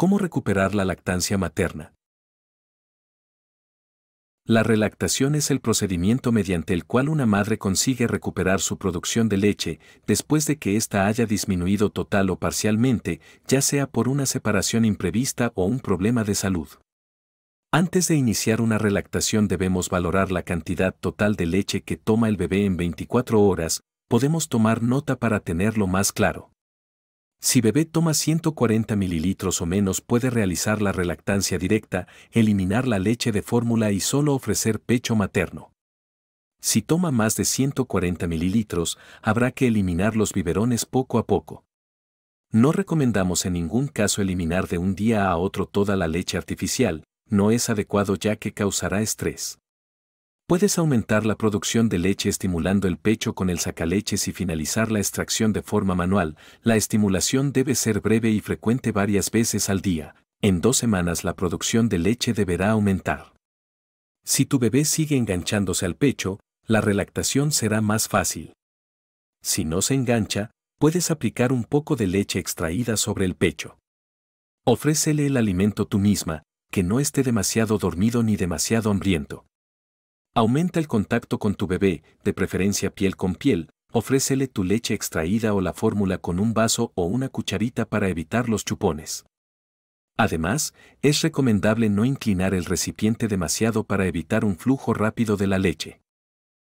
¿Cómo recuperar la lactancia materna? La relactación es el procedimiento mediante el cual una madre consigue recuperar su producción de leche después de que ésta haya disminuido total o parcialmente, ya sea por una separación imprevista o un problema de salud. Antes de iniciar una relactación debemos valorar la cantidad total de leche que toma el bebé en 24 horas, podemos tomar nota para tenerlo más claro. Si bebé toma 140 mililitros o menos puede realizar la relactancia directa, eliminar la leche de fórmula y solo ofrecer pecho materno. Si toma más de 140 mililitros, habrá que eliminar los biberones poco a poco. No recomendamos en ningún caso eliminar de un día a otro toda la leche artificial, no es adecuado ya que causará estrés. Puedes aumentar la producción de leche estimulando el pecho con el sacaleches y finalizar la extracción de forma manual. La estimulación debe ser breve y frecuente varias veces al día. En dos semanas la producción de leche deberá aumentar. Si tu bebé sigue enganchándose al pecho, la relactación será más fácil. Si no se engancha, puedes aplicar un poco de leche extraída sobre el pecho. Ofrécele el alimento tú misma, que no esté demasiado dormido ni demasiado hambriento. Aumenta el contacto con tu bebé, de preferencia piel con piel, ofrécele tu leche extraída o la fórmula con un vaso o una cucharita para evitar los chupones. Además, es recomendable no inclinar el recipiente demasiado para evitar un flujo rápido de la leche.